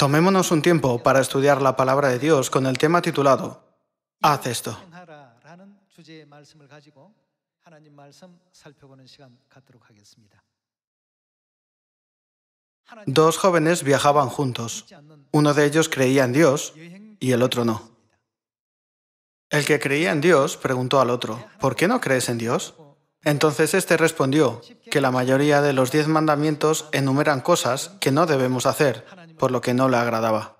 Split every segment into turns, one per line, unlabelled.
Tomémonos un tiempo para estudiar la palabra de Dios con el tema titulado Haz esto. Dos jóvenes viajaban juntos. Uno de ellos creía en Dios y el otro no. El que creía en Dios preguntó al otro, ¿por qué no crees en Dios? Entonces este respondió que la mayoría de los diez mandamientos enumeran cosas que no debemos hacer por lo que no le agradaba.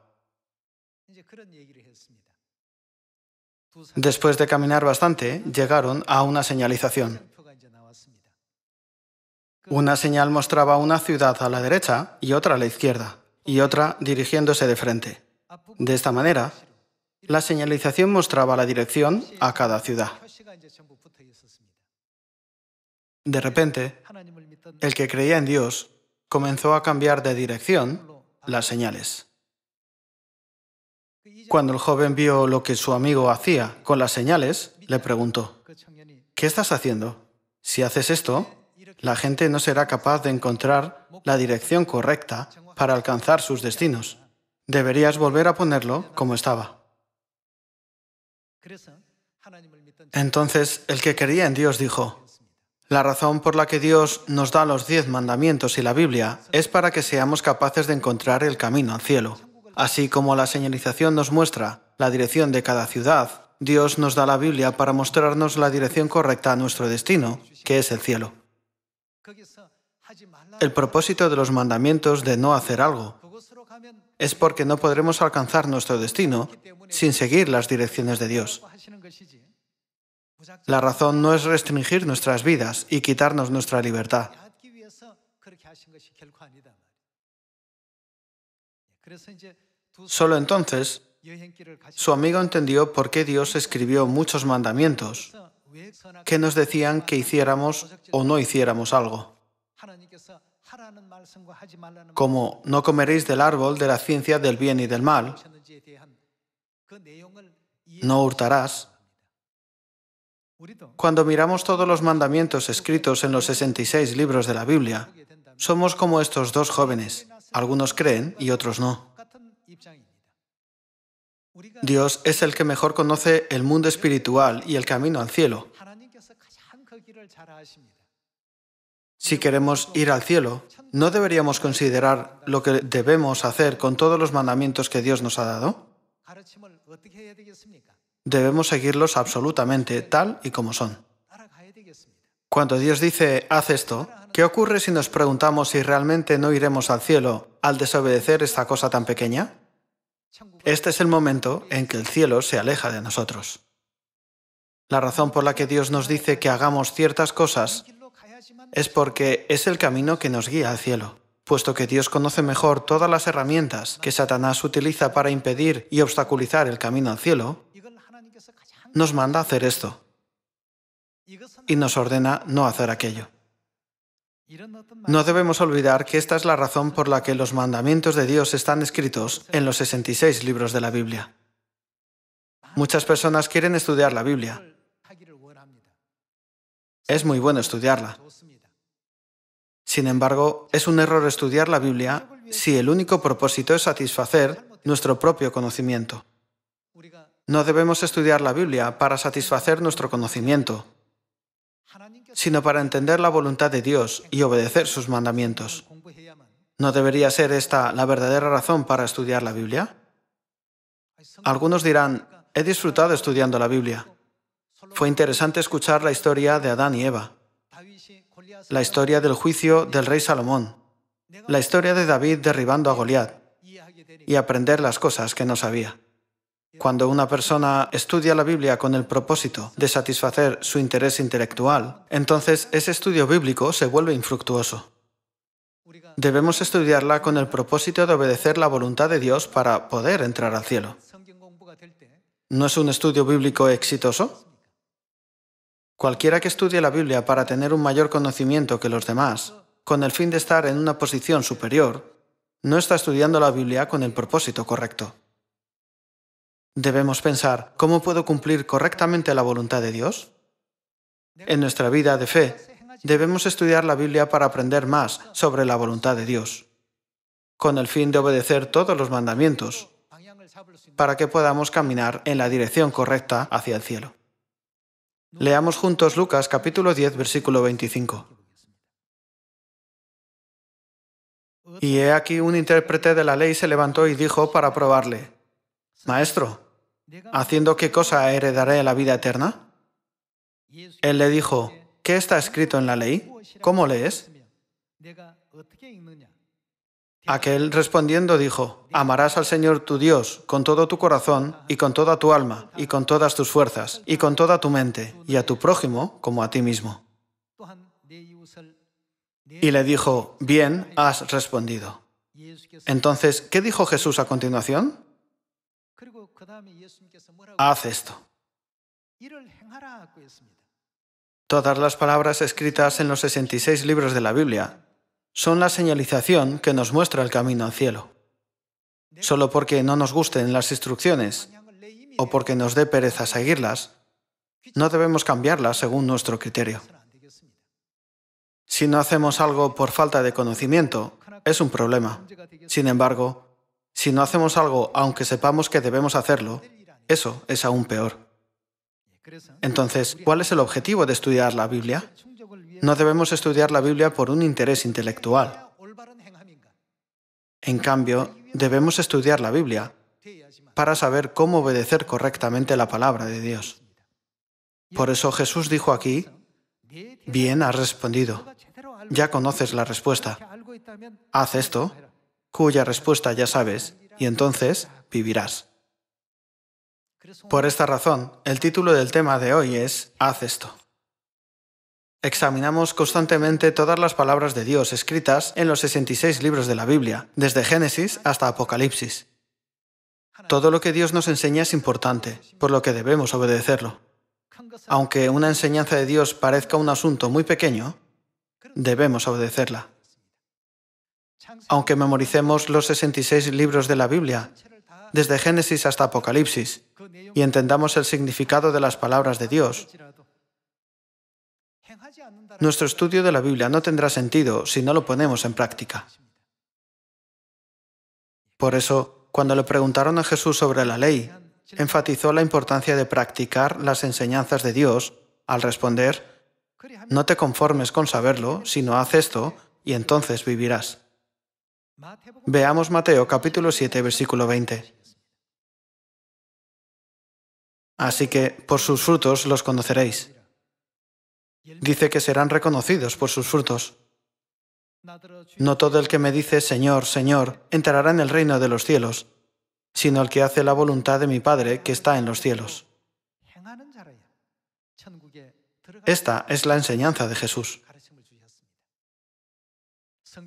Después de caminar bastante, llegaron a una señalización. Una señal mostraba una ciudad a la derecha y otra a la izquierda, y otra dirigiéndose de frente. De esta manera, la señalización mostraba la dirección a cada ciudad. De repente, el que creía en Dios comenzó a cambiar de dirección las señales. Cuando el joven vio lo que su amigo hacía con las señales, le preguntó, ¿qué estás haciendo? Si haces esto, la gente no será capaz de encontrar la dirección correcta para alcanzar sus destinos. Deberías volver a ponerlo como estaba. Entonces el que quería en Dios dijo, la razón por la que Dios nos da los diez mandamientos y la Biblia es para que seamos capaces de encontrar el camino al cielo. Así como la señalización nos muestra la dirección de cada ciudad, Dios nos da la Biblia para mostrarnos la dirección correcta a nuestro destino, que es el cielo. El propósito de los mandamientos de no hacer algo es porque no podremos alcanzar nuestro destino sin seguir las direcciones de Dios. La razón no es restringir nuestras vidas y quitarnos nuestra libertad. Solo entonces su amigo entendió por qué Dios escribió muchos mandamientos que nos decían que hiciéramos o no hiciéramos algo, como no comeréis del árbol de la ciencia del bien y del mal, no hurtarás, cuando miramos todos los mandamientos escritos en los 66 libros de la Biblia, somos como estos dos jóvenes. Algunos creen y otros no. Dios es el que mejor conoce el mundo espiritual y el camino al cielo. Si queremos ir al cielo, ¿no deberíamos considerar lo que debemos hacer con todos los mandamientos que Dios nos ha dado? debemos seguirlos absolutamente tal y como son. Cuando Dios dice, haz esto, ¿qué ocurre si nos preguntamos si realmente no iremos al cielo al desobedecer esta cosa tan pequeña? Este es el momento en que el cielo se aleja de nosotros. La razón por la que Dios nos dice que hagamos ciertas cosas es porque es el camino que nos guía al cielo, puesto que Dios conoce mejor todas las herramientas que Satanás utiliza para impedir y obstaculizar el camino al cielo, nos manda hacer esto y nos ordena no hacer aquello. No debemos olvidar que esta es la razón por la que los mandamientos de Dios están escritos en los 66 libros de la Biblia. Muchas personas quieren estudiar la Biblia. Es muy bueno estudiarla. Sin embargo, es un error estudiar la Biblia si el único propósito es satisfacer nuestro propio conocimiento. No debemos estudiar la Biblia para satisfacer nuestro conocimiento, sino para entender la voluntad de Dios y obedecer sus mandamientos. ¿No debería ser esta la verdadera razón para estudiar la Biblia? Algunos dirán, he disfrutado estudiando la Biblia. Fue interesante escuchar la historia de Adán y Eva, la historia del juicio del rey Salomón, la historia de David derribando a Goliat y aprender las cosas que no sabía. Cuando una persona estudia la Biblia con el propósito de satisfacer su interés intelectual, entonces ese estudio bíblico se vuelve infructuoso. Debemos estudiarla con el propósito de obedecer la voluntad de Dios para poder entrar al cielo. ¿No es un estudio bíblico exitoso? Cualquiera que estudie la Biblia para tener un mayor conocimiento que los demás, con el fin de estar en una posición superior, no está estudiando la Biblia con el propósito correcto. Debemos pensar, ¿cómo puedo cumplir correctamente la voluntad de Dios? En nuestra vida de fe, debemos estudiar la Biblia para aprender más sobre la voluntad de Dios, con el fin de obedecer todos los mandamientos, para que podamos caminar en la dirección correcta hacia el cielo. Leamos juntos Lucas capítulo 10, versículo 25. Y he aquí un intérprete de la ley se levantó y dijo para probarle, Maestro, ¿haciendo qué cosa heredaré la vida eterna? Él le dijo, ¿qué está escrito en la ley? ¿Cómo lees? Aquel respondiendo dijo, amarás al Señor tu Dios con todo tu corazón y con toda tu alma y con todas tus fuerzas y con toda tu mente y a tu prójimo como a ti mismo. Y le dijo, bien has respondido. Entonces, ¿qué dijo Jesús a continuación? haz esto. Todas las palabras escritas en los 66 libros de la Biblia son la señalización que nos muestra el camino al cielo. Solo porque no nos gusten las instrucciones o porque nos dé pereza seguirlas, no debemos cambiarlas según nuestro criterio. Si no hacemos algo por falta de conocimiento, es un problema. Sin embargo, si no hacemos algo aunque sepamos que debemos hacerlo, eso es aún peor. Entonces, ¿cuál es el objetivo de estudiar la Biblia? No debemos estudiar la Biblia por un interés intelectual. En cambio, debemos estudiar la Biblia para saber cómo obedecer correctamente la palabra de Dios. Por eso Jesús dijo aquí, bien has respondido, ya conoces la respuesta, haz esto cuya respuesta ya sabes, y entonces vivirás. Por esta razón, el título del tema de hoy es Haz esto. Examinamos constantemente todas las palabras de Dios escritas en los 66 libros de la Biblia, desde Génesis hasta Apocalipsis. Todo lo que Dios nos enseña es importante, por lo que debemos obedecerlo. Aunque una enseñanza de Dios parezca un asunto muy pequeño, debemos obedecerla aunque memoricemos los 66 libros de la Biblia, desde Génesis hasta Apocalipsis, y entendamos el significado de las palabras de Dios. Nuestro estudio de la Biblia no tendrá sentido si no lo ponemos en práctica. Por eso, cuando le preguntaron a Jesús sobre la ley, enfatizó la importancia de practicar las enseñanzas de Dios al responder, no te conformes con saberlo, sino haz esto y entonces vivirás. Veamos Mateo capítulo 7, versículo 20. Así que por sus frutos los conoceréis. Dice que serán reconocidos por sus frutos. No todo el que me dice, Señor, Señor, entrará en el reino de los cielos, sino el que hace la voluntad de mi Padre que está en los cielos. Esta es la enseñanza de Jesús.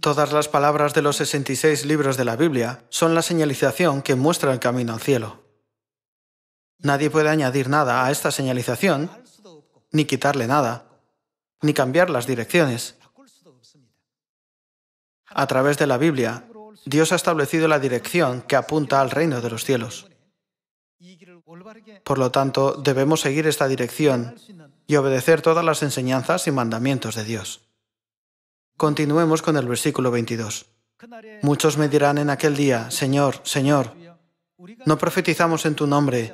Todas las palabras de los 66 libros de la Biblia son la señalización que muestra el camino al cielo. Nadie puede añadir nada a esta señalización, ni quitarle nada, ni cambiar las direcciones. A través de la Biblia, Dios ha establecido la dirección que apunta al reino de los cielos. Por lo tanto, debemos seguir esta dirección y obedecer todas las enseñanzas y mandamientos de Dios. Continuemos con el versículo 22. Muchos me dirán en aquel día, Señor, Señor, no profetizamos en tu nombre,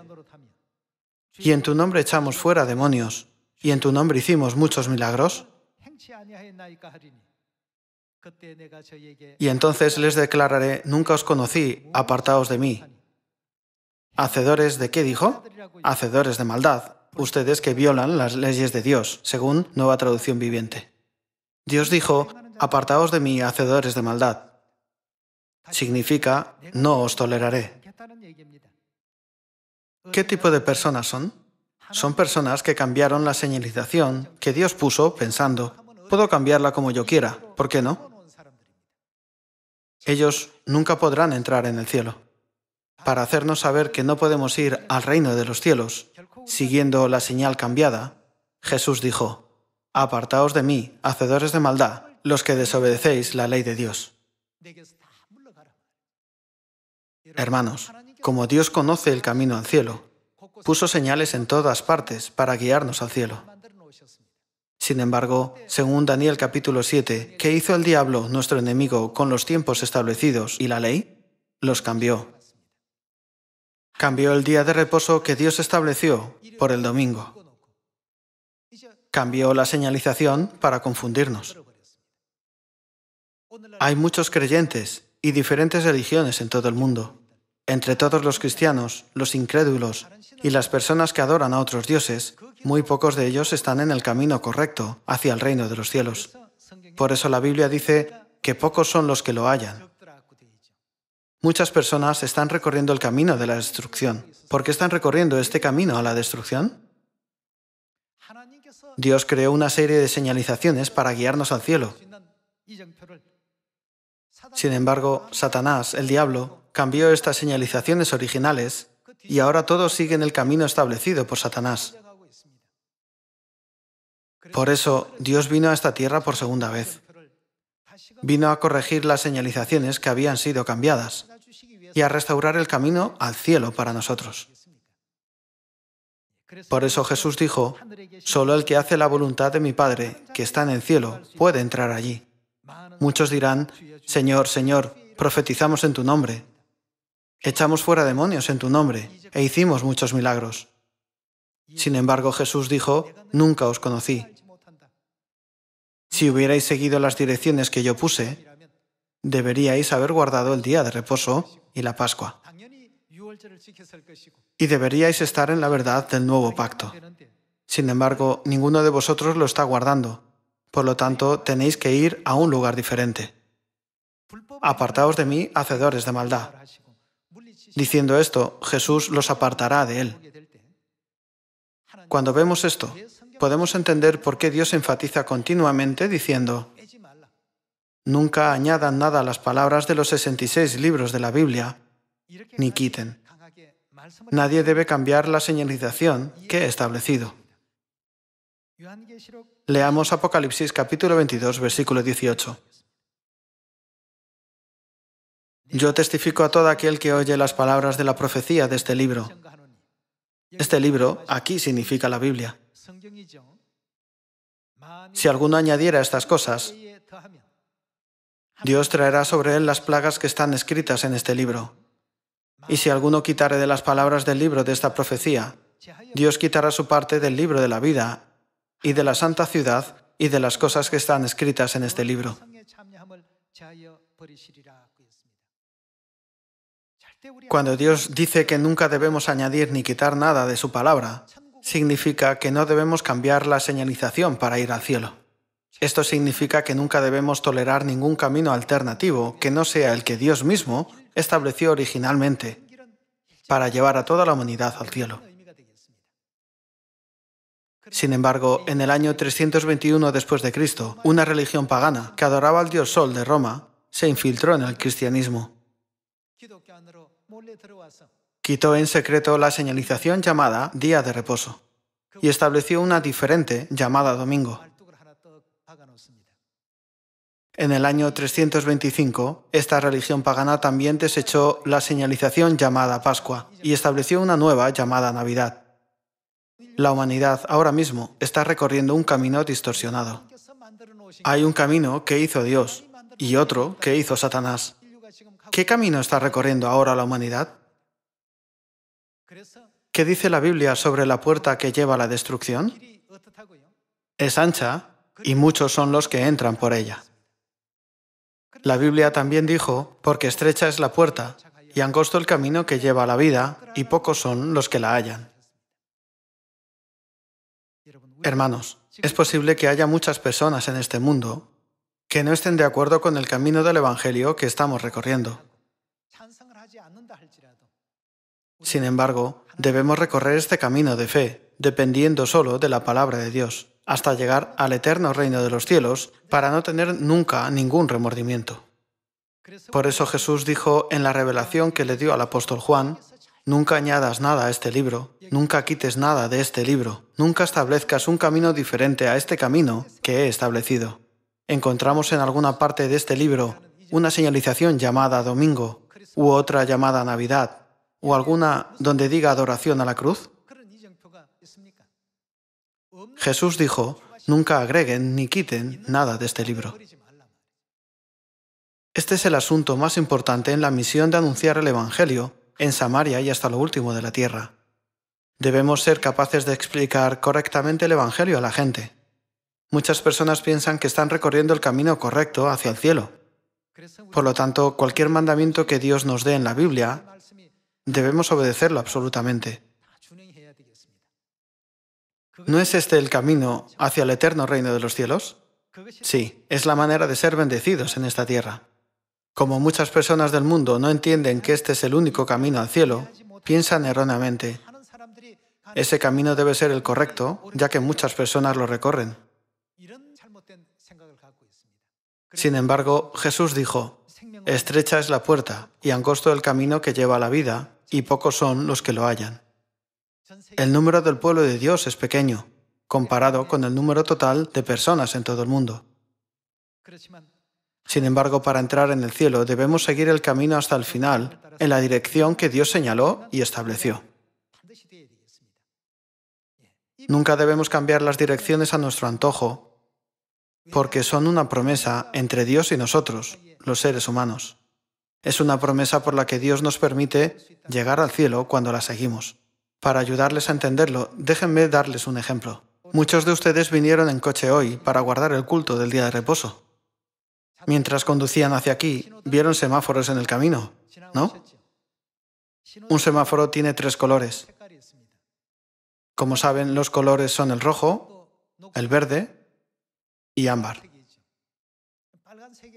y en tu nombre echamos fuera demonios, y en tu nombre hicimos muchos milagros. Y entonces les declararé, nunca os conocí, apartaos de mí. ¿Hacedores de qué dijo? Hacedores de maldad, ustedes que violan las leyes de Dios, según Nueva Traducción Viviente. Dios dijo, apartaos de mí, hacedores de maldad. Significa, no os toleraré. ¿Qué tipo de personas son? Son personas que cambiaron la señalización que Dios puso pensando, puedo cambiarla como yo quiera, ¿por qué no? Ellos nunca podrán entrar en el cielo. Para hacernos saber que no podemos ir al reino de los cielos, siguiendo la señal cambiada, Jesús dijo, Apartaos de mí, hacedores de maldad, los que desobedecéis la ley de Dios. Hermanos, como Dios conoce el camino al cielo, puso señales en todas partes para guiarnos al cielo. Sin embargo, según Daniel capítulo 7, ¿qué hizo el diablo, nuestro enemigo, con los tiempos establecidos y la ley? Los cambió. Cambió el día de reposo que Dios estableció por el domingo cambió la señalización para confundirnos. Hay muchos creyentes y diferentes religiones en todo el mundo. Entre todos los cristianos, los incrédulos y las personas que adoran a otros dioses, muy pocos de ellos están en el camino correcto hacia el reino de los cielos. Por eso la Biblia dice que pocos son los que lo hallan. Muchas personas están recorriendo el camino de la destrucción. ¿Por qué están recorriendo este camino a la destrucción? Dios creó una serie de señalizaciones para guiarnos al cielo. Sin embargo, Satanás, el diablo, cambió estas señalizaciones originales y ahora todos siguen el camino establecido por Satanás. Por eso, Dios vino a esta tierra por segunda vez. Vino a corregir las señalizaciones que habían sido cambiadas y a restaurar el camino al cielo para nosotros. Por eso Jesús dijo, solo el que hace la voluntad de mi Padre, que está en el cielo, puede entrar allí. Muchos dirán, Señor, Señor, profetizamos en tu nombre, echamos fuera demonios en tu nombre, e hicimos muchos milagros. Sin embargo, Jesús dijo, nunca os conocí. Si hubierais seguido las direcciones que yo puse, deberíais haber guardado el día de reposo y la Pascua y deberíais estar en la verdad del nuevo pacto. Sin embargo, ninguno de vosotros lo está guardando. Por lo tanto, tenéis que ir a un lugar diferente. Apartaos de mí, hacedores de maldad. Diciendo esto, Jesús los apartará de él. Cuando vemos esto, podemos entender por qué Dios enfatiza continuamente diciendo, nunca añadan nada a las palabras de los 66 libros de la Biblia, ni quiten nadie debe cambiar la señalización que he establecido. Leamos Apocalipsis capítulo 22, versículo 18. Yo testifico a todo aquel que oye las palabras de la profecía de este libro. Este libro aquí significa la Biblia. Si alguno añadiera estas cosas, Dios traerá sobre él las plagas que están escritas en este libro. Y si alguno quitare de las palabras del libro de esta profecía, Dios quitará su parte del libro de la vida y de la santa ciudad y de las cosas que están escritas en este libro. Cuando Dios dice que nunca debemos añadir ni quitar nada de su palabra, significa que no debemos cambiar la señalización para ir al cielo. Esto significa que nunca debemos tolerar ningún camino alternativo que no sea el que Dios mismo estableció originalmente para llevar a toda la humanidad al cielo. Sin embargo, en el año 321 después de Cristo, una religión pagana que adoraba al dios Sol de Roma se infiltró en el cristianismo. Quitó en secreto la señalización llamada día de reposo y estableció una diferente llamada domingo. En el año 325, esta religión pagana también desechó la señalización llamada Pascua y estableció una nueva llamada Navidad. La humanidad ahora mismo está recorriendo un camino distorsionado. Hay un camino que hizo Dios y otro que hizo Satanás. ¿Qué camino está recorriendo ahora la humanidad? ¿Qué dice la Biblia sobre la puerta que lleva a la destrucción? Es ancha y muchos son los que entran por ella. La Biblia también dijo, porque estrecha es la puerta y angosto el camino que lleva a la vida, y pocos son los que la hallan. Hermanos, es posible que haya muchas personas en este mundo que no estén de acuerdo con el camino del Evangelio que estamos recorriendo. Sin embargo, debemos recorrer este camino de fe, dependiendo solo de la palabra de Dios hasta llegar al eterno reino de los cielos, para no tener nunca ningún remordimiento. Por eso Jesús dijo en la revelación que le dio al apóstol Juan, Nunca añadas nada a este libro, nunca quites nada de este libro, nunca establezcas un camino diferente a este camino que he establecido. Encontramos en alguna parte de este libro una señalización llamada Domingo, u otra llamada Navidad, o alguna donde diga adoración a la cruz. Jesús dijo, nunca agreguen ni quiten nada de este libro. Este es el asunto más importante en la misión de anunciar el Evangelio en Samaria y hasta lo último de la tierra. Debemos ser capaces de explicar correctamente el Evangelio a la gente. Muchas personas piensan que están recorriendo el camino correcto hacia el cielo. Por lo tanto, cualquier mandamiento que Dios nos dé en la Biblia, debemos obedecerlo absolutamente. ¿No es este el camino hacia el eterno reino de los cielos? Sí, es la manera de ser bendecidos en esta tierra. Como muchas personas del mundo no entienden que este es el único camino al cielo, piensan erróneamente. Ese camino debe ser el correcto, ya que muchas personas lo recorren. Sin embargo, Jesús dijo, Estrecha es la puerta y angosto el camino que lleva a la vida, y pocos son los que lo hallan. El número del pueblo de Dios es pequeño, comparado con el número total de personas en todo el mundo. Sin embargo, para entrar en el cielo debemos seguir el camino hasta el final, en la dirección que Dios señaló y estableció. Nunca debemos cambiar las direcciones a nuestro antojo, porque son una promesa entre Dios y nosotros, los seres humanos. Es una promesa por la que Dios nos permite llegar al cielo cuando la seguimos. Para ayudarles a entenderlo, déjenme darles un ejemplo. Muchos de ustedes vinieron en coche hoy para guardar el culto del día de reposo. Mientras conducían hacia aquí, vieron semáforos en el camino, ¿no? Un semáforo tiene tres colores. Como saben, los colores son el rojo, el verde y ámbar.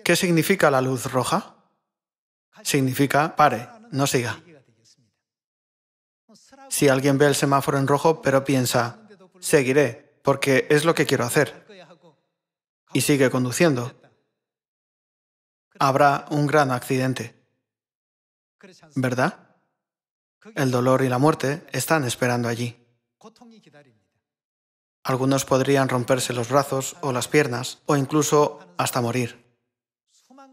¿Qué significa la luz roja? Significa pare, no siga si alguien ve el semáforo en rojo, pero piensa, seguiré, porque es lo que quiero hacer, y sigue conduciendo, habrá un gran accidente. ¿Verdad? El dolor y la muerte están esperando allí. Algunos podrían romperse los brazos o las piernas, o incluso hasta morir.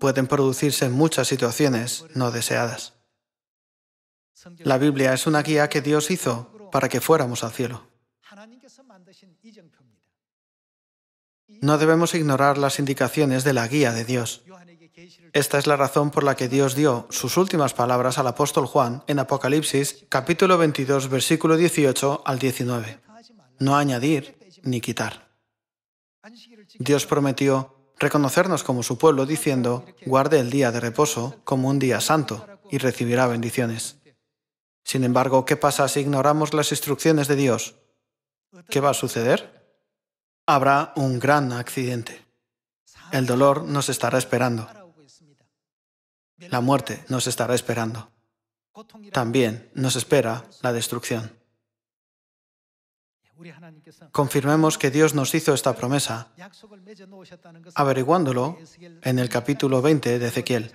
Pueden producirse muchas situaciones no deseadas. La Biblia es una guía que Dios hizo para que fuéramos al cielo. No debemos ignorar las indicaciones de la guía de Dios. Esta es la razón por la que Dios dio sus últimas palabras al apóstol Juan en Apocalipsis capítulo 22 versículo 18 al 19. No añadir ni quitar. Dios prometió reconocernos como su pueblo diciendo, guarde el día de reposo como un día santo y recibirá bendiciones. Sin embargo, ¿qué pasa si ignoramos las instrucciones de Dios? ¿Qué va a suceder? Habrá un gran accidente. El dolor nos estará esperando. La muerte nos estará esperando. También nos espera la destrucción. Confirmemos que Dios nos hizo esta promesa, averiguándolo en el capítulo 20 de Ezequiel.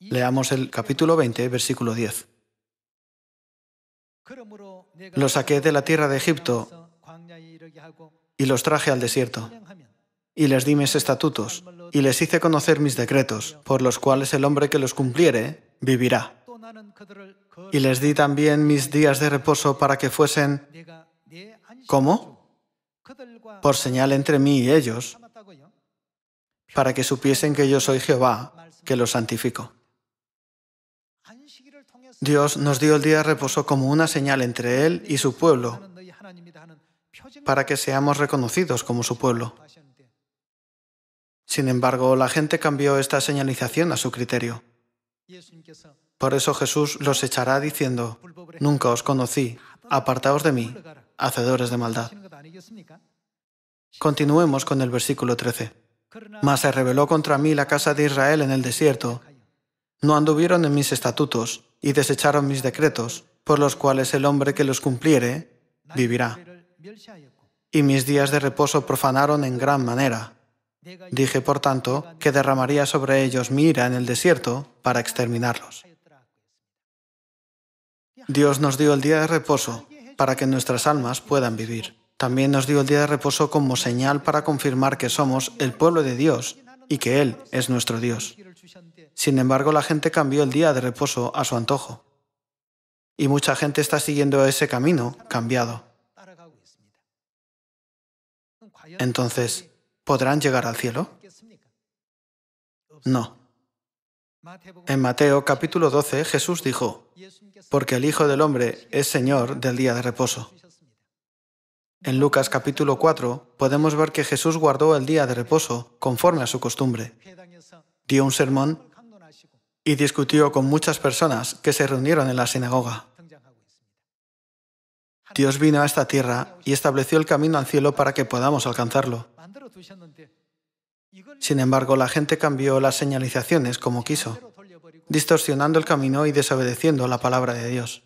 Leamos el capítulo 20, versículo 10. Los saqué de la tierra de Egipto y los traje al desierto. Y les di mis estatutos y les hice conocer mis decretos, por los cuales el hombre que los cumpliere vivirá. Y les di también mis días de reposo para que fuesen... ¿Cómo? Por señal entre mí y ellos, para que supiesen que yo soy Jehová, que los santifico. Dios nos dio el día de reposo como una señal entre Él y su pueblo, para que seamos reconocidos como su pueblo. Sin embargo, la gente cambió esta señalización a su criterio. Por eso Jesús los echará diciendo, Nunca os conocí, apartaos de mí, hacedores de maldad. Continuemos con el versículo 13. Mas se rebeló contra mí la casa de Israel en el desierto. No anduvieron en mis estatutos, y desecharon mis decretos, por los cuales el hombre que los cumpliere vivirá. Y mis días de reposo profanaron en gran manera. Dije, por tanto, que derramaría sobre ellos mi ira en el desierto para exterminarlos. Dios nos dio el día de reposo para que nuestras almas puedan vivir. También nos dio el día de reposo como señal para confirmar que somos el pueblo de Dios y que Él es nuestro Dios. Sin embargo, la gente cambió el día de reposo a su antojo. Y mucha gente está siguiendo ese camino cambiado. Entonces, ¿podrán llegar al cielo? No. En Mateo capítulo 12 Jesús dijo, porque el Hijo del Hombre es Señor del día de reposo. En Lucas capítulo 4 podemos ver que Jesús guardó el día de reposo conforme a su costumbre. Dio un sermón y discutió con muchas personas que se reunieron en la sinagoga. Dios vino a esta tierra y estableció el camino al cielo para que podamos alcanzarlo. Sin embargo, la gente cambió las señalizaciones como quiso, distorsionando el camino y desobedeciendo la palabra de Dios.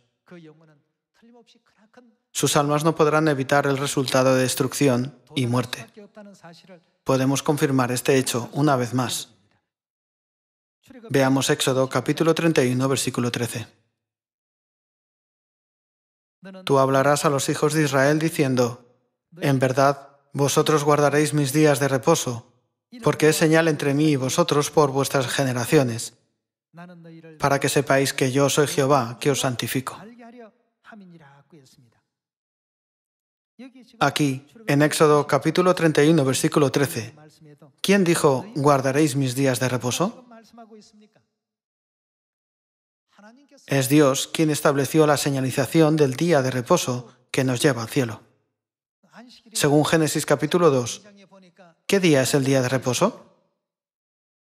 Sus almas no podrán evitar el resultado de destrucción y muerte. Podemos confirmar este hecho una vez más. Veamos Éxodo capítulo 31, versículo 13. Tú hablarás a los hijos de Israel diciendo, En verdad, vosotros guardaréis mis días de reposo, porque es señal entre mí y vosotros por vuestras generaciones, para que sepáis que yo soy Jehová, que os santifico. Aquí, en Éxodo capítulo 31, versículo 13, ¿quién dijo, guardaréis mis días de reposo? Es Dios quien estableció la señalización del día de reposo que nos lleva al cielo. Según Génesis capítulo 2, ¿qué día es el día de reposo?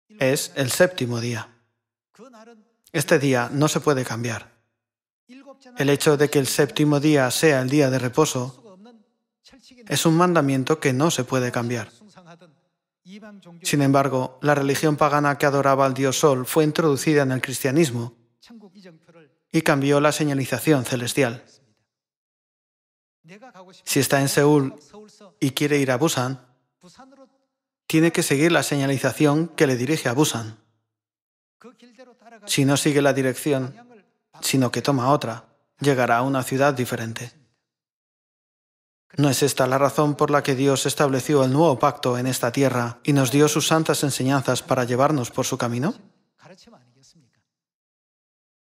Es el séptimo día. Este día no se puede cambiar. El hecho de que el séptimo día sea el día de reposo es un mandamiento que no se puede cambiar. Sin embargo, la religión pagana que adoraba al dios Sol fue introducida en el cristianismo y cambió la señalización celestial. Si está en Seúl y quiere ir a Busan, tiene que seguir la señalización que le dirige a Busan. Si no sigue la dirección, sino que toma otra, llegará a una ciudad diferente. No es esta la razón por la que Dios estableció el nuevo pacto en esta tierra y nos dio sus santas enseñanzas para llevarnos por su camino?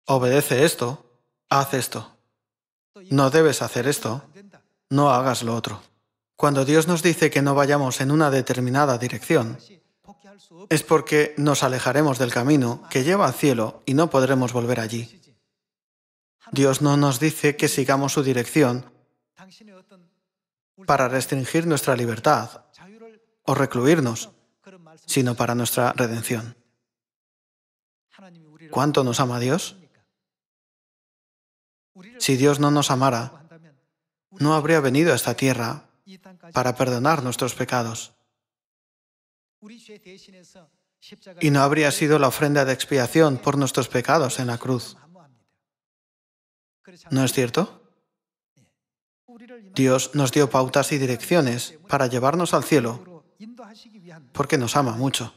Obedece esto, haz esto. No debes hacer esto, no hagas lo otro. Cuando Dios nos dice que no vayamos en una determinada dirección, es porque nos alejaremos del camino que lleva al cielo y no podremos volver allí. Dios no nos dice que sigamos su dirección para restringir nuestra libertad o recluirnos, sino para nuestra redención. ¿Cuánto nos ama Dios? Si Dios no nos amara, no habría venido a esta tierra para perdonar nuestros pecados. Y no habría sido la ofrenda de expiación por nuestros pecados en la cruz. ¿No es cierto? Dios nos dio pautas y direcciones para llevarnos al cielo, porque nos ama mucho.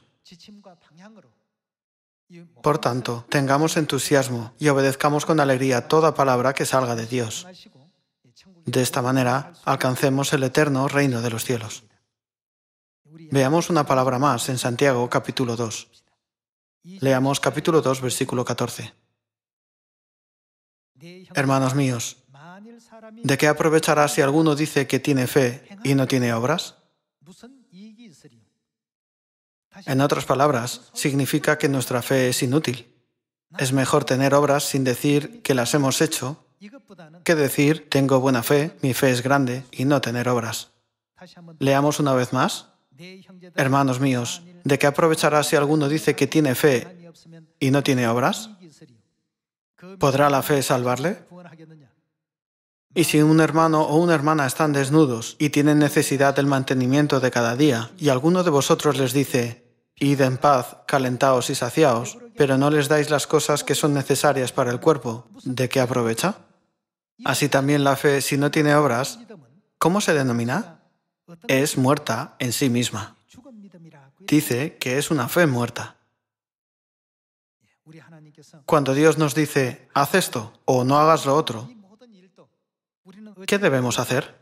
Por tanto, tengamos entusiasmo y obedezcamos con alegría toda palabra que salga de Dios. De esta manera, alcancemos el eterno reino de los cielos. Veamos una palabra más en Santiago capítulo 2. Leamos capítulo 2, versículo 14. Hermanos míos, ¿De qué aprovechará si alguno dice que tiene fe y no tiene obras? En otras palabras, significa que nuestra fe es inútil. Es mejor tener obras sin decir que las hemos hecho que decir tengo buena fe, mi fe es grande y no tener obras. Leamos una vez más. Hermanos míos, ¿de qué aprovechará si alguno dice que tiene fe y no tiene obras? ¿Podrá la fe salvarle? Y si un hermano o una hermana están desnudos y tienen necesidad del mantenimiento de cada día, y alguno de vosotros les dice, Id en paz, calentaos y saciaos, pero no les dais las cosas que son necesarias para el cuerpo, ¿de qué aprovecha? Así también la fe, si no tiene obras, ¿cómo se denomina? Es muerta en sí misma. Dice que es una fe muerta. Cuando Dios nos dice, haz esto o no hagas lo otro, ¿qué debemos hacer?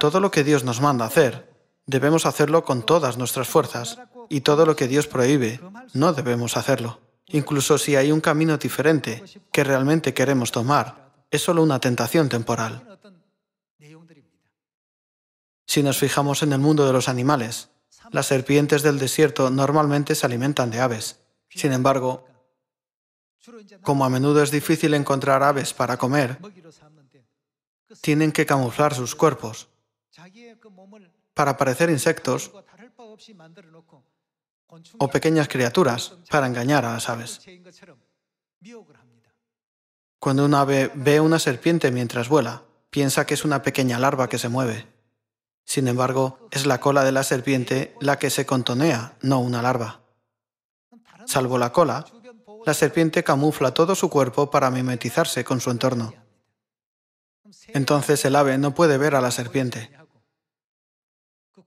Todo lo que Dios nos manda hacer, debemos hacerlo con todas nuestras fuerzas, y todo lo que Dios prohíbe, no debemos hacerlo. Incluso si hay un camino diferente que realmente queremos tomar, es solo una tentación temporal. Si nos fijamos en el mundo de los animales, las serpientes del desierto normalmente se alimentan de aves. Sin embargo, como a menudo es difícil encontrar aves para comer, tienen que camuflar sus cuerpos para parecer insectos o pequeñas criaturas para engañar a las aves. Cuando un ave ve una serpiente mientras vuela, piensa que es una pequeña larva que se mueve. Sin embargo, es la cola de la serpiente la que se contonea, no una larva. Salvo la cola, la serpiente camufla todo su cuerpo para mimetizarse con su entorno. Entonces el ave no puede ver a la serpiente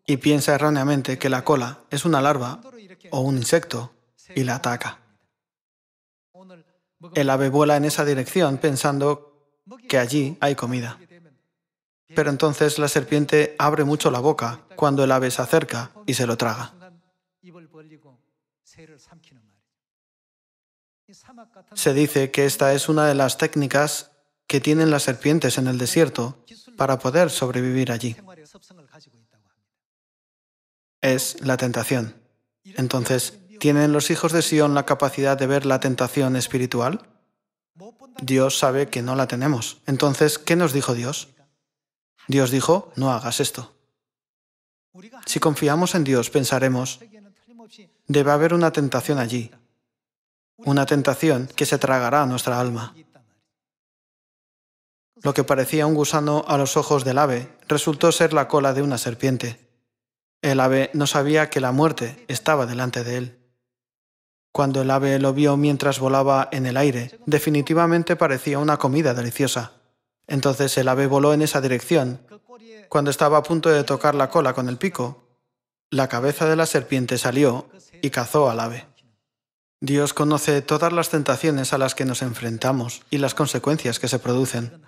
y piensa erróneamente que la cola es una larva o un insecto y la ataca. El ave vuela en esa dirección pensando que allí hay comida. Pero entonces la serpiente abre mucho la boca cuando el ave se acerca y se lo traga. Se dice que esta es una de las técnicas que tienen las serpientes en el desierto para poder sobrevivir allí. Es la tentación. Entonces, ¿tienen los hijos de Sión la capacidad de ver la tentación espiritual? Dios sabe que no la tenemos. Entonces, ¿qué nos dijo Dios? Dios dijo, no hagas esto. Si confiamos en Dios, pensaremos, debe haber una tentación allí, una tentación que se tragará a nuestra alma. Lo que parecía un gusano a los ojos del ave resultó ser la cola de una serpiente. El ave no sabía que la muerte estaba delante de él. Cuando el ave lo vio mientras volaba en el aire, definitivamente parecía una comida deliciosa. Entonces el ave voló en esa dirección. Cuando estaba a punto de tocar la cola con el pico, la cabeza de la serpiente salió y cazó al ave. Dios conoce todas las tentaciones a las que nos enfrentamos y las consecuencias que se producen.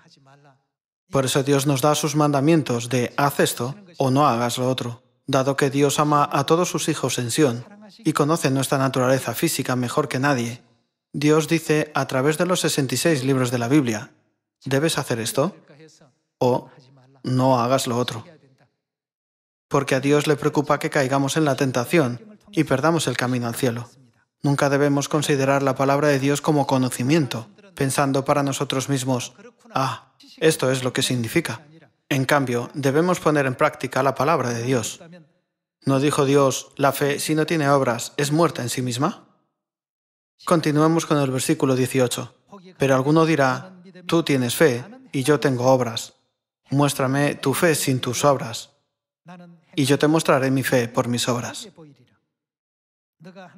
Por eso Dios nos da sus mandamientos de haz esto o no hagas lo otro, dado que Dios ama a todos sus hijos en Sión y conoce nuestra naturaleza física mejor que nadie. Dios dice a través de los 66 libros de la Biblia, debes hacer esto o no hagas lo otro. Porque a Dios le preocupa que caigamos en la tentación y perdamos el camino al cielo. Nunca debemos considerar la palabra de Dios como conocimiento, pensando para nosotros mismos, ah, esto es lo que significa. En cambio, debemos poner en práctica la palabra de Dios. ¿No dijo Dios, la fe, si no tiene obras, es muerta en sí misma? Continuemos con el versículo 18. Pero alguno dirá, tú tienes fe y yo tengo obras. Muéstrame tu fe sin tus obras, y yo te mostraré mi fe por mis obras.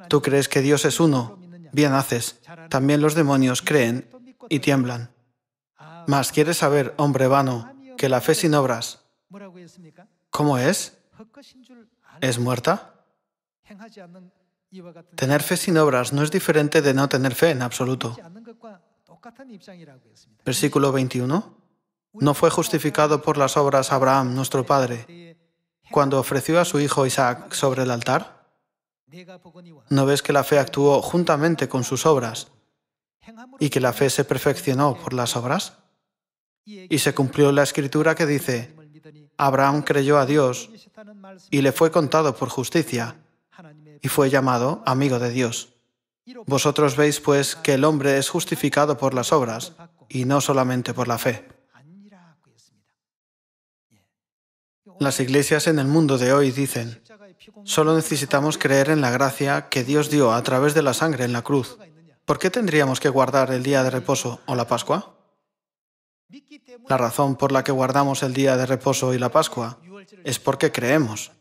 Tú crees que Dios es uno, Bien haces. También los demonios creen y tiemblan. Mas quieres saber, hombre vano, que la fe sin obras, ¿cómo es? ¿Es muerta? Tener fe sin obras no es diferente de no tener fe en absoluto. Versículo 21. No fue justificado por las obras Abraham, nuestro padre, cuando ofreció a su hijo Isaac sobre el altar. ¿No ves que la fe actuó juntamente con sus obras y que la fe se perfeccionó por las obras? Y se cumplió la escritura que dice, Abraham creyó a Dios y le fue contado por justicia y fue llamado amigo de Dios. Vosotros veis pues que el hombre es justificado por las obras y no solamente por la fe. Las iglesias en el mundo de hoy dicen, Solo necesitamos creer en la gracia que Dios dio a través de la sangre en la cruz. ¿Por qué tendríamos que guardar el día de reposo o la Pascua? La razón por la que guardamos el día de reposo y la Pascua es porque creemos,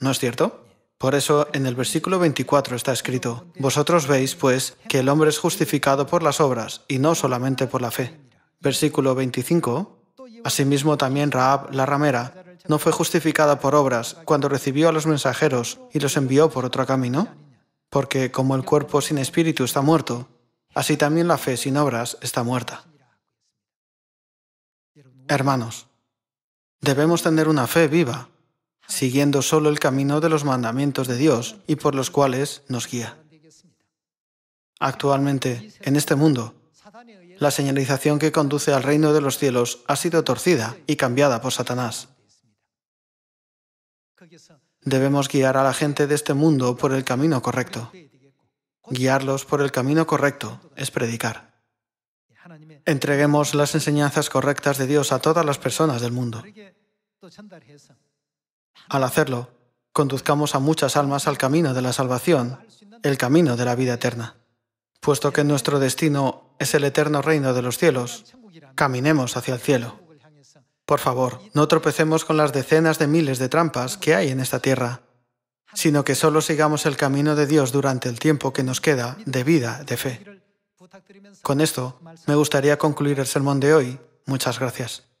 ¿no es cierto? Por eso en el versículo 24 está escrito, Vosotros veis, pues, que el hombre es justificado por las obras y no solamente por la fe. Versículo 25, Asimismo también Raab la ramera no fue justificada por obras cuando recibió a los mensajeros y los envió por otro camino? Porque como el cuerpo sin espíritu está muerto, así también la fe sin obras está muerta. Hermanos, debemos tener una fe viva, siguiendo solo el camino de los mandamientos de Dios y por los cuales nos guía. Actualmente, en este mundo, la señalización que conduce al reino de los cielos ha sido torcida y cambiada por Satanás. Debemos guiar a la gente de este mundo por el camino correcto. Guiarlos por el camino correcto es predicar. Entreguemos las enseñanzas correctas de Dios a todas las personas del mundo. Al hacerlo, conduzcamos a muchas almas al camino de la salvación, el camino de la vida eterna. Puesto que nuestro destino es el eterno reino de los cielos, caminemos hacia el cielo. Por favor, no tropecemos con las decenas de miles de trampas que hay en esta tierra, sino que solo sigamos el camino de Dios durante el tiempo que nos queda de vida, de fe. Con esto, me gustaría concluir el sermón de hoy. Muchas gracias.